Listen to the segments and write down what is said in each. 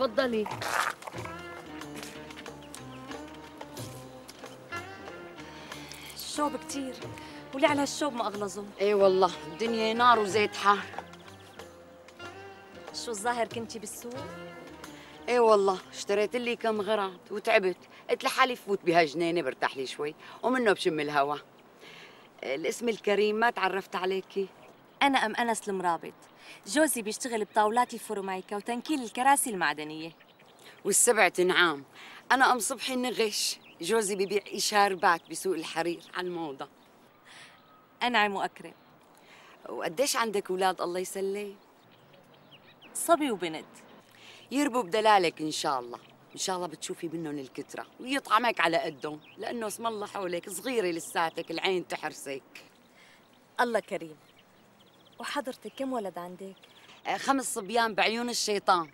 اتفضلي الشوب كتير على هالشوب ما اغلظه ايه والله الدنيا نار وزيت حار شو الظاهر كنتي بالسوق؟ ايه والله اشتريت لي كم غراض وتعبت قلت لحالي فوت بهالجنينه برتاح لي شوي ومنه بشم الهواء الاسم الكريم ما تعرفت عليكي انا ام انس المرابط جوزي بيشتغل بطاولات الفورمايكا وتنكيل الكراسي المعدنية والسبع تنعام أنا أم صبحي نغش جوزي ببيع إشاربات بسوق الحرير على الموضة أنعم وأكرم وقديش عندك أولاد الله يسلي صبي وبنت يربوا بدلالك إن شاء الله إن شاء الله بتشوفي منهم الكترة ويطعمك على قدهم لأنه اسم الله حولك صغيرة لساتك العين تحرسك الله كريم وحضرتك كم ولد عندك؟ آه، خمس صبيان بعيون الشيطان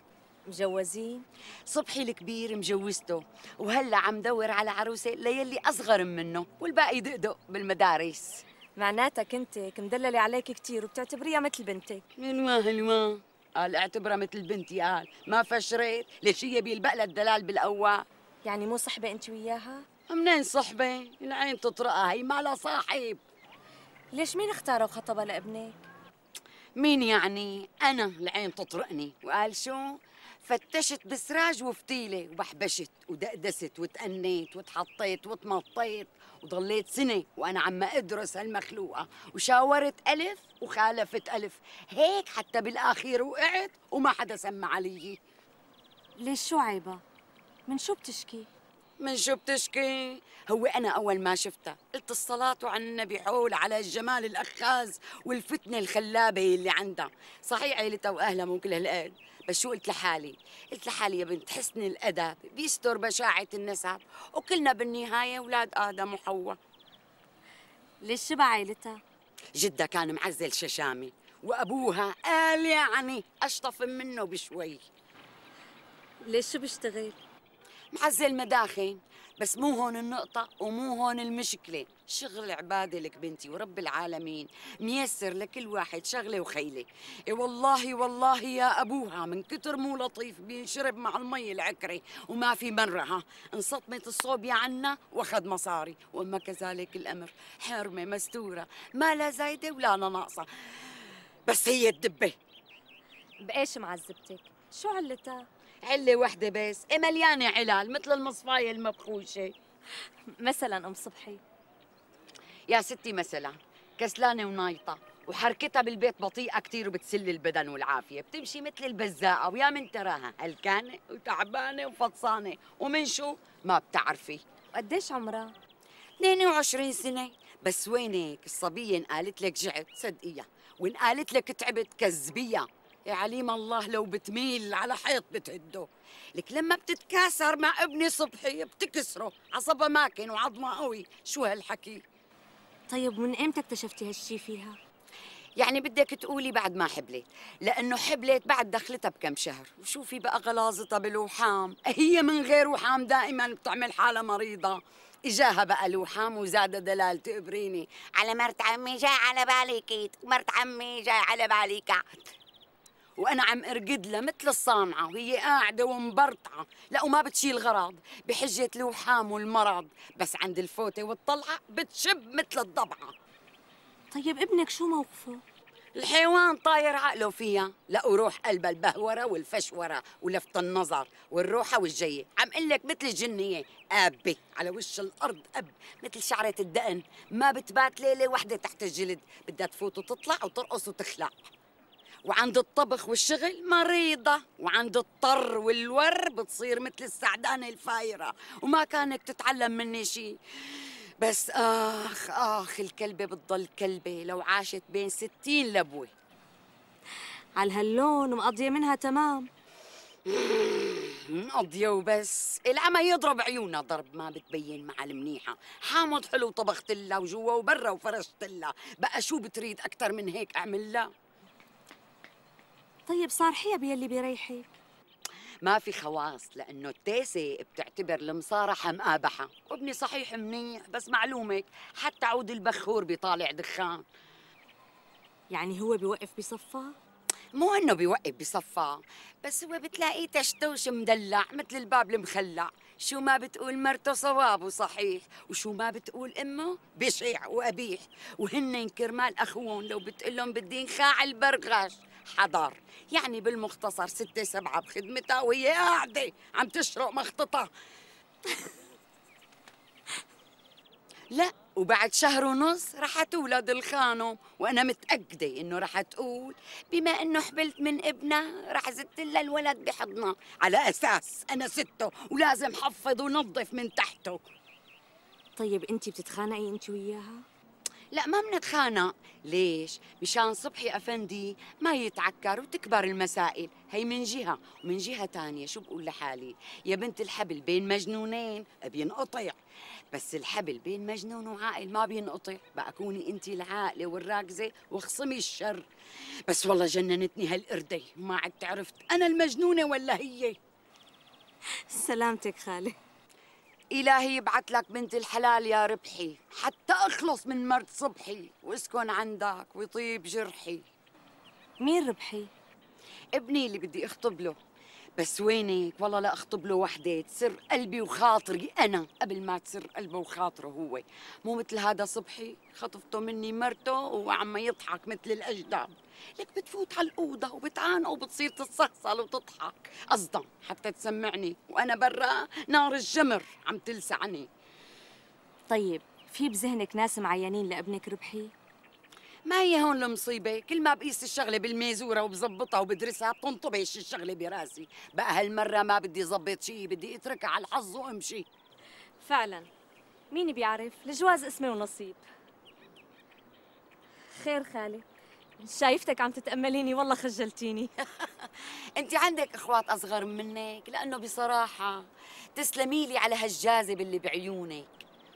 مجوزين؟ صبحي الكبير مجوزته وهلا عم دور على عروسه ليلي اصغر منه والباقي دقدق بالمدارس معناتها كنتك مدلله عليك كثير وبتعتبريها مثل بنتك الوا الوا قال اعتبرها مثل بنتي قال ما فشرت ليش هي بيلبق لها الدلال بالاول يعني مو صحبه انت وياها؟ منين صحبه؟ العين تطرقها هي ما لها صاحب ليش مين اختاره وخطبها لابنك؟ مين يعني انا العين تطرقني وقال شو فتشت بسراج وفتيله وبحبشت ودقدست وتأنيت وتحطيت وتمطيت وضليت سنة وأنا عم أدرس هالمخلوقة وشاورت ألف وخالفت ألف هيك حتى بالآخير وقعت وما حدا سمع علي ليش شو عيبة؟ من شو بتشكي؟ من شو بتشكي؟ هو أنا أول ما شفتها قلت الصلاة على النبي حول على الجمال الأخاز والفتنة الخلابة اللي عندها صحيح عيلتها وأهلها ممكن هالقد بس شو قلت لحالي؟ قلت لحالي يا بنت حسن الأدب بيستر بشاعة النسب وكلنا بالنهاية أولاد آدم وحواء ليش شبع عيلتها؟ جدها كان معزل ششامي وأبوها قال يعني أشطف منه بشوي ليش شو بيشتغل؟ معزل المداخن بس مو هون النقطة ومو هون المشكلة شغل عبادة لك بنتي ورب العالمين ميسر لكل واحد شغلة وخيلة إي والله والله يا أبوها من كتر مو لطيف بينشرب مع المي العكرة وما في مرها انصطمت الصوبيا عنا وأخذ مصاري وأما كذلك الأمر حرمة مستورة ما لا زايدة ولا ناقصة بس هي الدبة بايش معذبتك شو علتها؟ علة وحدة بس، إيه مليانة علل مثل المصفاية المبخوشة مثلا أم صبحي يا ستي مثلا كسلانة ونايطة وحركتها بالبيت بطيئة كثير وبتسل البدن والعافية بتمشي مثل البزاقة ويا من تراها هلكانة وتعبانة وفطسانة ومن شو ما بتعرفي قديش عمرها؟ 22 سنة بس وينك الصبية انقالت لك جعت صدقيها وانقالت لك تعبت كذبيها يا عليم الله لو بتميل على حيط بتهده لك لما بتتكاسر مع ابني صبحي بتكسره عصبها ماكن وعظمه قوي شو هالحكي طيب من امتى اكتشفتي هالشي فيها يعني بدك تقولي بعد ما حبلت لانه حبلت بعد دخلتها بكم شهر وشوفي بقى غلاظتها بالوحام هي من غير وحام دائما بتعمل حالها مريضه اجاها بقى الوحام وزاد دلال تقبريني على مرت عمي جاي على بالك مرت عمي جاي على بالك وانا عم ارقد لها مثل الصانعه وهي قاعده ومبرطعه لا وما بتشيل غرض بحجه الوحام والمرض بس عند الفوته والطلعه بتشب مثل الضبعه طيب ابنك شو موقفه الحيوان طاير عقله فيها لا وروح قلبها البهورة والفشورة ولفت النظر والروحة والجية عم قلك لك مثل الجنية آبة على وش الأرض أب مثل شعرة الدقن ما بتبات ليلة وحدة تحت الجلد بدها تفوت وتطلع وترقص وتخلع وعند الطبخ والشغل مريضة وعند الطر والور بتصير مثل السعدانة الفايرة وما كانك تتعلم مني شيء بس آخ آخ الكلبة بتضل كلبة لو عاشت بين ستين لبوة على هاللون ومقضية منها تمام مقضية وبس العمى يضرب عيونها ضرب ما بتبين مع المنيحة حامض حلو طبختلها وجوا وبرا وفرشتلها بقى شو بتريد أكثر من هيك أعملها طيب صارحيها بيلي بيريحك ما في خواص لانه التيسة بتعتبر المصارحة مقابحة، وابني صحيح منيح بس معلومك حتى عود البخور بيطالع دخان يعني هو بيوقف بصفه؟ مو انه بيوقف بصفه، بس هو بتلاقيه تشتوش مدلع مثل الباب المخلع، شو ما بتقول مرته صواب وصحيح، وشو ما بتقول امه بشيع وقبيح، وهن كرمال اخوهم لو بتقول لهم بدي نخاع البرغش حضار يعني بالمختصر ستة سبعة بخدمتها وهي قاعدة عم تشرق مخططها لا وبعد شهر ونص رح تولد الخانم وانا متاكده انه رح تقول بما انه حبلت من ابنها رح زدت لها الولد بحضنها على اساس انا سته ولازم حفظ ونظف من تحته طيب انت بتتخانقي انت وياها لا ما بنتخانق ليش مشان صبحي افندي ما يتعكر وتكبر المسائل هي من جهه ومن جهه ثانيه شو بقول لحالي يا بنت الحبل بين مجنونين بينقطع بس الحبل بين مجنون وعاقل ما بينقطع بقى كوني انت العاقله والراكزه واخصمي الشر بس والله جننتني هالقرده ما عدت عرفت انا المجنونه ولا هي سلامتك خاله إلهي يبعث لك بنت الحلال يا ربحي حتى أخلص من مرض صبحي وأسكن عندك ويطيب جرحي مين ربحي؟ ابني اللي بدي أخطب له بس وينك والله لا اخطب له وحده تسر قلبي وخاطري انا قبل ما تسر قلبه وخاطره هو مو مثل هذا صبحي خطفته مني مرته وعم يضحك مثل الاجداد لك بتفوت على الاوضه وبتعانق وبتصير تتصلصل وتضحك قصدا حتى تسمعني وانا برا نار الجمر عم تلسعني طيب في بذهنك ناس معينين لابنك ربحي ما هي هون المصيبة كل ما بقيس الشغلة بالميزورة وبظبطها وبدرسها بتنطبش الشغلة براسي بقى هالمرة ما بدي ظبط شيء بدي اتركها على الحظ وامشي فعلا مين بيعرف الجواز اسمه ونصيب خير خالي شايفتك عم تتأمليني والله خجلتيني انت عندك اخوات اصغر منك لانه بصراحه تسلمي لي على هالجاذب اللي بعيونك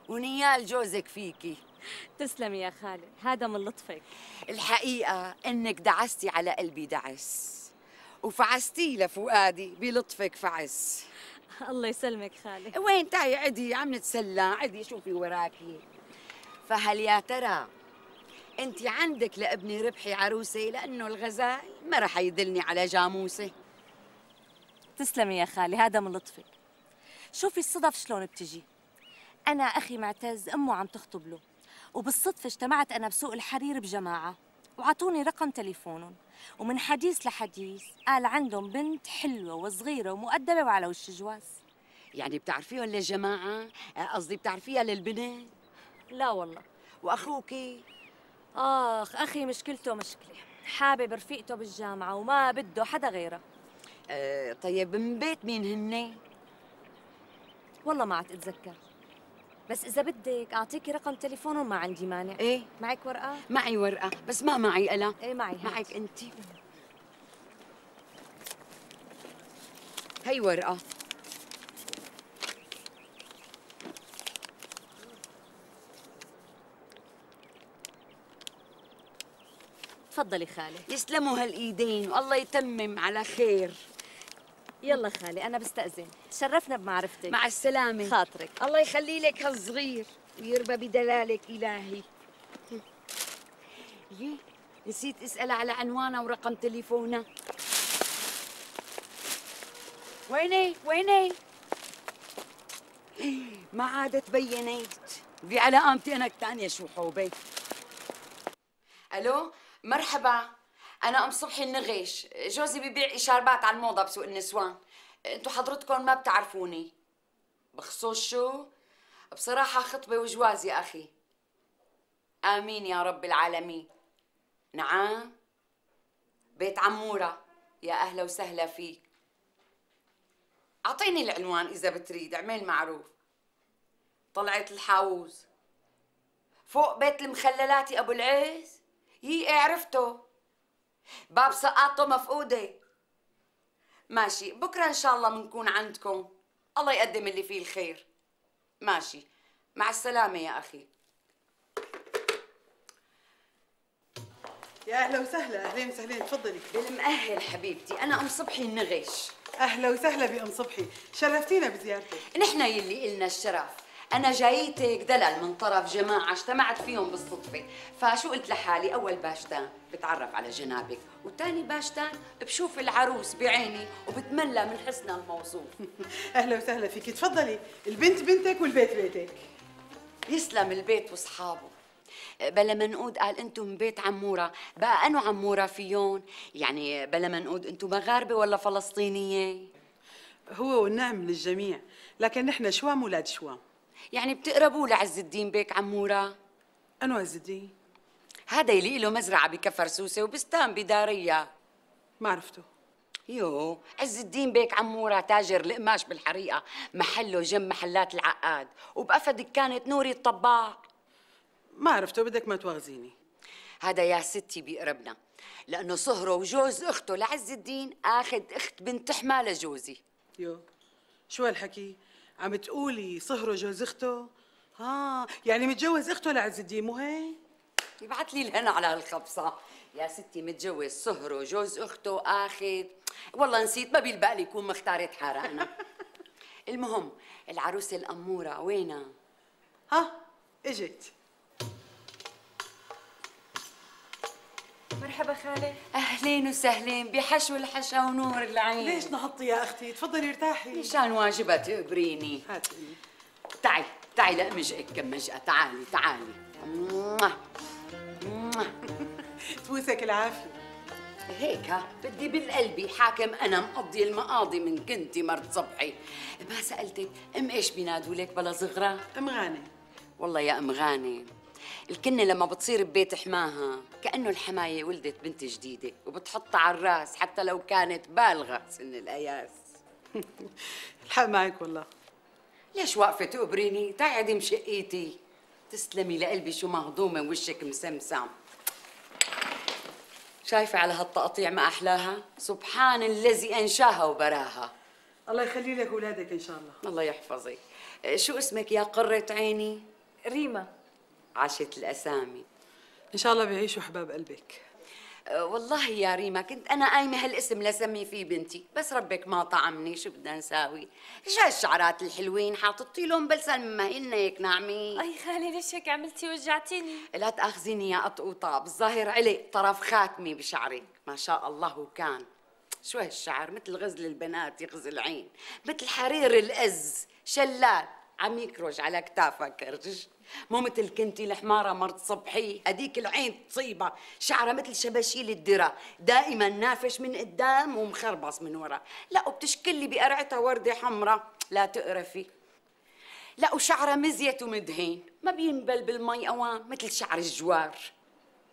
ونيال جوزك فيكي تسلم يا خالد هذا من لطفك الحقيقة إنك دعستي على قلبي دعس وفعستي لفؤادي بلطفك فعس الله يسلمك خالي وين تاي عدي عم نتسلى عدي شوفي وراكي فهل يا ترى انت عندك لابني ربحي عروسه لانه الغزال ما رح يدلني على جاموسه تسلمي يا خالي هذا من لطفك شوفي الصدف شلون بتجي انا اخي معتز امه عم تخطب له وبالصدفة اجتمعت أنا بسوق الحرير بجماعة وعطوني رقم تليفونهم ومن حديث لحديث قال عندهم بنت حلوة وصغيرة ومؤدبة وعلى وش جواز يعني بتعرفيهم للجماعة؟ آه، قصدي بتعرفيها للبنت؟ لا والله وأخوكي؟ آخ أخي مشكلته مشكلة حابب رفيقته بالجامعة وما بده حدا غيره أه طيب من بيت مين هن؟ والله ما عاد أتذكر بس اذا بدك اعطيكي رقم تليفونهم ما عندي مانع ايه معك ورقه معي ورقه بس ما معي الا ايه معي هات. معك انت هي ورقه تفضلي خالي يسلموا هالايدين والله يتمم على خير يلا خالي أنا بستأذن تشرفنا بمعرفتك مع السلامة خاطرك الله يخلي لك هالصغير ويربى بدلالك إلهي ليه نسيت اسأل على عنوانها ورقم تليفونها ويني ويني ما عادت بينيت في علاقتي أنا الثانية شو حوبي ألو مرحبا انا ام صبحي النغيش جوزي ببيع اشاربات على الموضه بسوق النسوان انتو حضرتكم ما بتعرفوني بخصوص شو بصراحه خطبه وجواز يا اخي امين يا رب العالمين نعم بيت عموره يا اهلا وسهلا فيك اعطيني العنوان اذا بتريد اعمل معروف طلعت الحاوز فوق بيت المخللات ابو العز يي إيه عرفته باب سقاطه مفقودة ماشي بكرة إن شاء الله بنكون عندكم الله يقدم اللي فيه الخير ماشي مع السلامة يا أخي يا أهلا وسهلا أهلين وسهلين تفضلي بالمأهل حبيبتي أنا أم صبحي النغش أهلا وسهلا بأم صبحي شرفتينا بزيارتك نحن يلي إلنا الشرف انا جايتك دلل من طرف جماعه اجتمعت فيهم بالصدفه فشو قلت لحالي اول باشتان بتعرف على جنابك وتاني باشتان بشوف العروس بعيني وبتملى من حسنها الموصوف اهلا وسهلا فيكي تفضلي البنت بنتك والبيت بيتك يسلم البيت واصحابه بلا منقود قال انتم بيت عموره بقى انو عموره فيون يعني بلا منقود انتم مغاربه ولا فلسطينيه هو والنعم للجميع لكن نحن شوام ولاد شوام يعني بتقربوا لعز الدين بيك عمورة؟ أنا عز الدين هذا يلي له مزرعة بكفر سوسة وبستان بدارية ما عرفته يو عز الدين بيك عمورة تاجر القماش بالحريقة محله جنب محلات العقاد وبقفى دكانة نوري الطباع ما عرفته بدك ما تواخذيني هذا يا ستي بيقربنا لأنه صهره وجوز أخته لعز الدين آخذ أخت بنت حمى لجوزي يو شو هالحكي عم تقولي صهره جوز اخته؟ اه يعني متجوز اخته لعز الدين مو هيك؟ يبعث لي الهنا على هالخبصه يا ستي متجوز صهره جوز اخته اخذ والله نسيت ما بيلبق لي يكون مختارة حارة انا المهم العروسه الاموره وينها؟ ها اجت مرحبا خالي اهلين وسهلين بحشو الحشا ونور العين ليش نحطي يا اختي تفضلي ارتاحي مشان واجبها تقبريني هاتي تعي تعي لامجئك كم مجأة تعالي تعالي موه. العافيه هيك ها بدي بالقلبي حاكم انا مقضي المقاضي من كنتي مرت صبحي ما سالتك ام ايش بينادوا لك بلا صغره ام غانم والله يا ام غانم الكنه لما بتصير ببيت حماها كانه الحمايه ولدت بنت جديده وبتحطها على الراس حتى لو كانت بالغه سن الاياس الحق معك والله ليش واقفه تقبريني تقعدي مشقيتي تسلمي لقلبي شو مهضومه وشك مسمسم شايفه على هالتقطيع ما احلاها سبحان الذي انشاها وبراها الله يخلي لك اولادك ان شاء الله الله يحفظك شو اسمك يا قره عيني ريما عاشت الأسامي إن شاء الله بيعيشوا حباب قلبك أه، والله يا ريما كنت أنا قايمة هالاسم لسمي فيه بنتي بس ربك ما طعمني شو بدنا نساوي إيش هالشعرات الحلوين حاططي لهم بلسان بلسن هن هيك ناعمين أي خالي ليش هيك عملتي وجعتيني لا تأخذيني يا قطقوطة بالظاهر علق طرف خاتمي بشعري ما شاء الله كان شو هالشعر مثل غزل البنات يغزل العين مثل حرير الأز شلال عم يكرج على كتافك كرج مو مثل كنتي الحمارة مرت صبحي هديك العين تصيبها شعرها مثل شباشيل الدرة دائما نافش من قدام ومخربص من ورا لا وبتشكلي بقرعتها وردة حمراء لا تقرفي لا وشعرها مزيت ومدهين ما بينبل بالمي اوام مثل شعر الجوار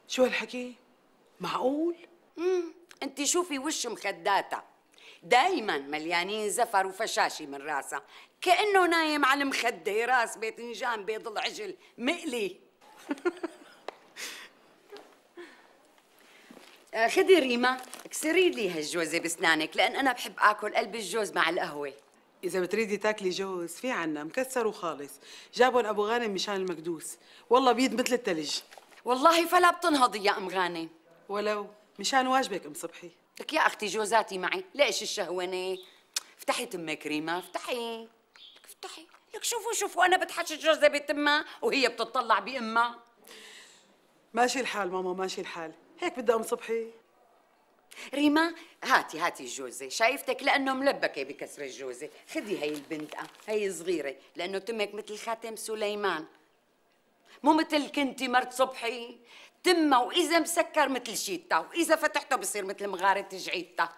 شو هالحكي؟ معقول؟ امم انت شوفي وش مخداتها دايما مليانين زفر وفشاشي من راسها كأنه نايم على المخدة راس باذنجان بيض العجل مقلي آه، خدي ريما اكسري لي هالجوزة بسنانك لأن أنا بحب آكل قلب الجوز مع القهوة إذا بتريدي تاكلي جوز في عنا مكسر وخالص جابهم أبو غانم مشان المكدوس والله بيد مثل التلج والله فلا بتنهضي يا أم غانم ولو مشان واجبك أم صبحي لك يا اختي جوزاتي معي ليش الشهونه افتحي تمك كريمه افتحي لك افتحي لك شوفوا شوفوا انا بتحشش جوزي بتمها وهي بتطلع بامها ماشي الحال ماما ماشي الحال هيك بدي ام صبحي ريما هاتي هاتي الجوزة شايفتك لأنه ملبكة بكسر الجوزة خدي هي البنت هي آه، صغيرة لأنه تمك مثل خاتم سليمان مو مثل كنتي مرت صبحي تمه واذا مسكر مثل شيتا واذا فتحته بصير مثل مغاره جعيتا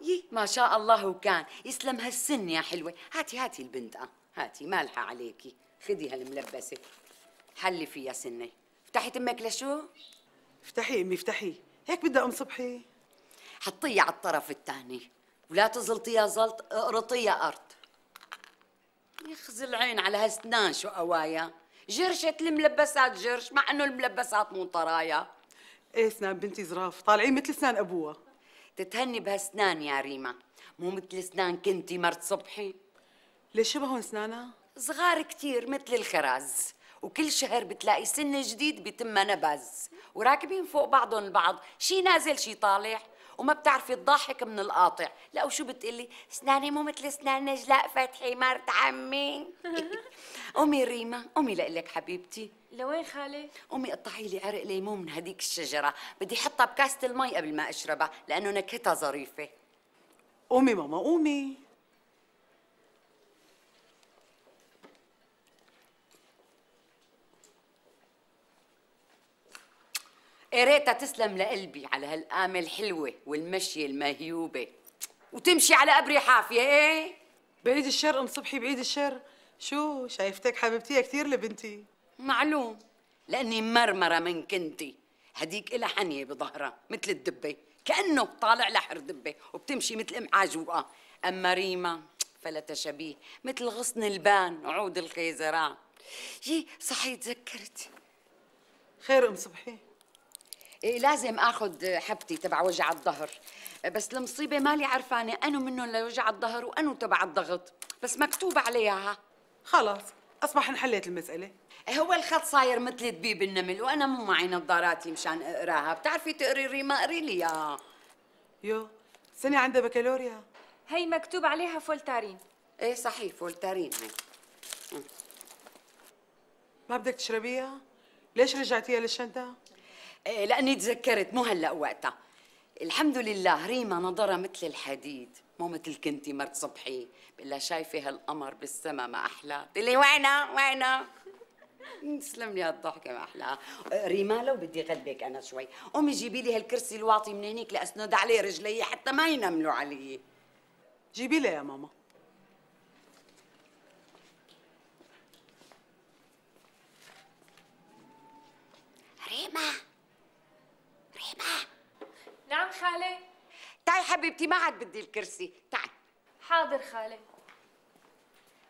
يي إيه، ما شاء الله وكان يسلم هالسن يا حلوه هاتي هاتي البنت اه هاتي مالحه عليكي خدي هالملبسه حلي فيها سنه فتحي تمك لشو افتحي امي افتحي هيك بدها ام صبحي حطيها على الطرف الثاني ولا تزلطي يا زلط اقرطيها قرط يخزي العين على هالسنان شو قوايا جرشة الملبسات جرش مع انه الملبسات مو طرايا ايه اسنان بنتي زراف طالعين مثل اسنان ابوها تتهني بهالسنان يا ريما مو مثل اسنان كنتي مرت صبحي ليش شبههم اسنانها؟ صغار كثير مثل الخراز وكل شهر بتلاقي سن جديد بتمها نبز وراكبين فوق بعضهم البعض شي نازل شي طالع وما بتعرفي تضحك من القاطع لا وشو بتقلي اسناني مو مثل اسنان نجلاء فتحي مرت عمي امي ريما امي لك حبيبتي لوين خالي؟ امي قطعي لي عرق ليمون من هديك الشجره بدي احطها بكاسه المي قبل ما اشربها لانه نكهتها ظريفه قومي ماما قومي يا ريتها تسلم لقلبي على هالقامة الحلوة والمشية المهيوبة وتمشي على قبري حافية ايه بعيد الشر ام صبحي بعيد الشر شو شايفتك حبيبتيها كثير لبنتي معلوم لاني مرمرة من كنتي هديك إلها حنية بظهرها مثل الدبة كأنه طالع لحر دبة وبتمشي مثل ام عاجوقة اما ريما فلا تشبيه مثل غصن البان وعود الخيزران يي صحيت تذكرت خير ام صبحي إيه لازم اخذ حبتي تبع وجع الظهر بس المصيبه مالي عرفانه انو منهم لوجع الظهر وانو تبع الضغط بس مكتوب عليها خلاص اصبح انحلت المساله هو الخط صاير مثل دبيب النمل وانا مو معي نظاراتي مشان اقراها بتعرفي تقري ما اقري لي اياها يو سنة عندها بكالوريا هي مكتوب عليها فولتارين ايه صحيح فولتارين هي ما بدك تشربيها ليش رجعتيها للشنطه إيه لاني تذكرت مو هلا وقتها الحمد لله ريما نظرها مثل الحديد مو مثل كنتي مرت صبحي بقول شايفه هالقمر بالسما ما احلى بتقول لي وينا تسلم لي هالضحكه ما احلى أه، ريما لو بدي غلبك انا شوي قومي جيبي لي هالكرسي الواطي من هنيك لاسند عليه رجلي حتى ما ينملوا علي جيبي لي يا ماما ريما فاطمة نعم خالة تعي حبيبتي ما عاد بدي الكرسي تعي حاضر خالة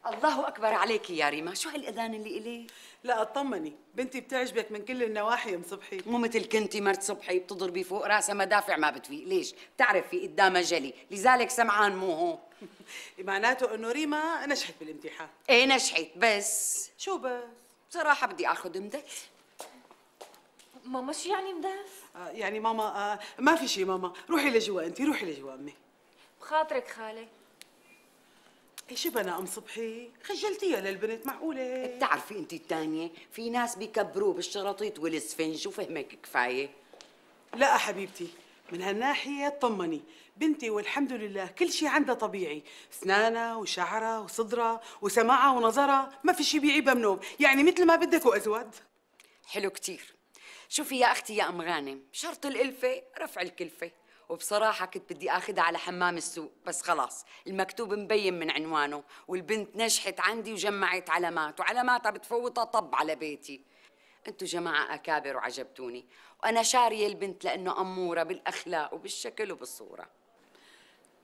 الله أكبر عليك يا ريما شو هالأذان اللي إلي؟ لا اطمني بنتي بتعجبك من كل النواحي ام صبحي مو مثل كنتي مرت صبحي بتضربي فوق راسها مدافع ما بتفيق ليش؟ بتعرفي قدامها جلي لذلك سمعان مو هون معناته انه ريما نجحت بالامتحان ايه نجحت بس شو بس؟ بصراحة بدي اخذ مدت ماما شو يعني مداس؟ آه يعني ماما آه ما في شيء ماما روحي لجوا انت روحي لجوا امي بخاطرك خاله ايش شبنا ام صبحي خجلتيها للبنت معقوله بتعرفي انت الثانيه في ناس بيكبروه بالشراطيط والسفنج وفهمك كفايه لا حبيبتي من هالناحية طمني بنتي والحمد لله كل شيء عندها طبيعي اسنانها وشعرها وصدرها وسماعها ونظرها ما في شيء بيعيبها منهم يعني مثل ما بدك وأزود حلو كثير. شوفي يا اختي يا ام غانم شرط الالفه رفع الكلفه وبصراحه كنت بدي اخذها على حمام السوق بس خلاص المكتوب مبين من عنوانه والبنت نجحت عندي وجمعت علامات وعلاماتها بتفوتها طب على بيتي انتوا جماعه اكابر وعجبتوني وانا شاريه البنت لانه اموره بالاخلاق وبالشكل وبالصوره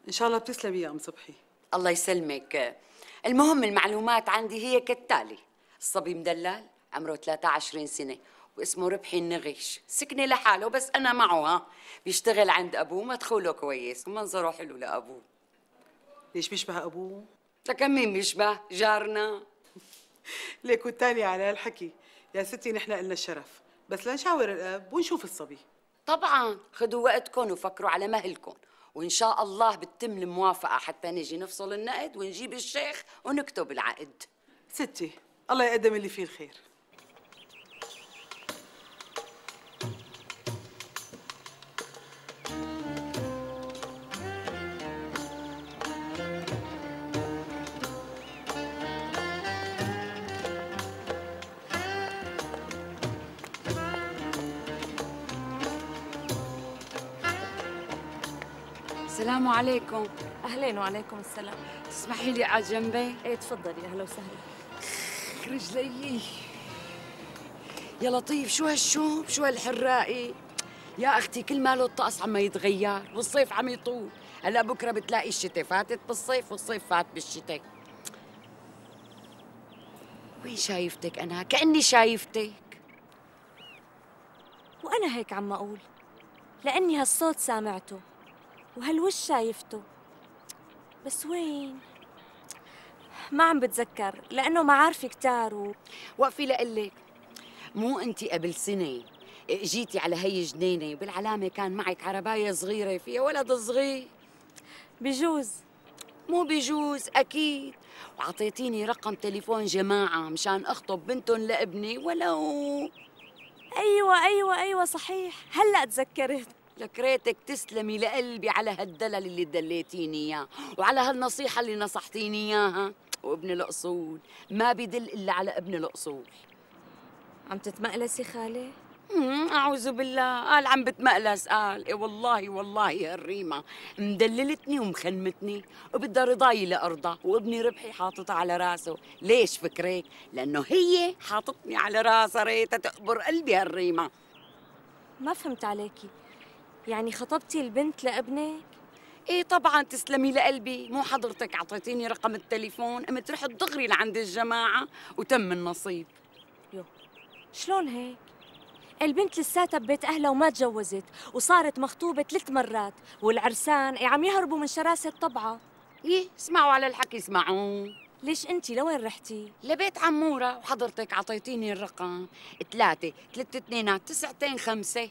ان شاء الله بتسلمي يا ام صبحي الله يسلمك المهم المعلومات عندي هي كالتالي الصبي مدلل عمره 23 سنه واسمه ربحي النغيش سكنة لحاله بس أنا معه ها بيشتغل عند أبوه مدخوله كويس ومنظره حلو لأبوه ليش بيشبه أبوه؟ لكن مين بيشبه؟ جارنا ليك والتاني على هالحكي يا ستي نحن إلنا الشرف بس لنشاور الأب ونشوف الصبي طبعا خدوا وقتكم وفكروا على مهلكم وإن شاء الله بتتم الموافقة حتى نجي نفصل النقد ونجيب الشيخ ونكتب العقد ستي الله يقدم اللي فيه الخير السلام عليكم اهلين وعليكم السلام تسمحي لي على جنبي ايه تفضلي اهلا وسهلا رجلي يا لطيف شو هالشوب شو هالحرائي يا اختي كل ماله الطقس عم يتغير والصيف عم يطول هلا بكره بتلاقي الشتاء فاتت بالصيف والصيف فات بالشتاء وين شايفتك انا كاني شايفتك وانا هيك عم اقول لاني هالصوت سامعته وهالوش شايفته بس وين؟ ما عم بتذكر لأنه معارفي كتار و... وقفي لقلك مو أنت قبل سنة جيتي على هي جنينة وبالعلامة كان معك عرباية صغيرة فيها ولد صغير بجوز مو بجوز أكيد وعطيتيني رقم تليفون جماعة مشان أخطب بنتهم لابني ولو أيوة أيوة أيوة صحيح هلأ تذكرت لك ريتك تسلمي لقلبي على هالدلل اللي دليتيني اياه وعلى هالنصيحه اللي نصحتيني اياها وابن الاصول ما بدل الا على ابن الاصول عم تتمقلسي خاله أعوذ بالله قال عم بتمقلس قال اي والله والله هالريمة مدللتني ومخنمتني وبدها رضاي لأرضى وابني ربحي حاططها على راسه ليش فكرك؟ لأنه هي حاطتني على راسها ريتها تقبر قلبي هالريمة ما فهمت عليكي يعني خطبتي البنت لابنك؟ ايه طبعا تسلمي لقلبي مو حضرتك اعطيتيني رقم التليفون قمت رحت دغري لعند الجماعه وتم النصيب يو شلون هيك البنت لساتها ببيت اهلها وما تجوزت وصارت مخطوبه ثلاث مرات والعرسان إيه، عم يهربوا من شراسه طبعه ايه اسمعوا على الحكي اسمعوا ليش انت لوين رحتي؟ لبيت عمورة وحضرتك عطيتيني الرقم ثلاثة ثلاثة اثنينات تسعتين خمسة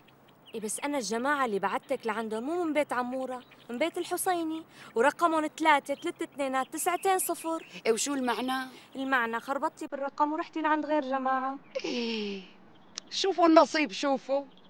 إيه بس أنا الجماعة اللي بعتك لعندهم مو من بيت عمورة، من بيت الحسيني، ورقمهم ثلاثة ثلاثة اثنينات تسعتين صفر إيه وشو المعنى؟ المعنى خربطتي بالرقم ورحتي لعند غير جماعة إيه شوفوا النصيب شوفوا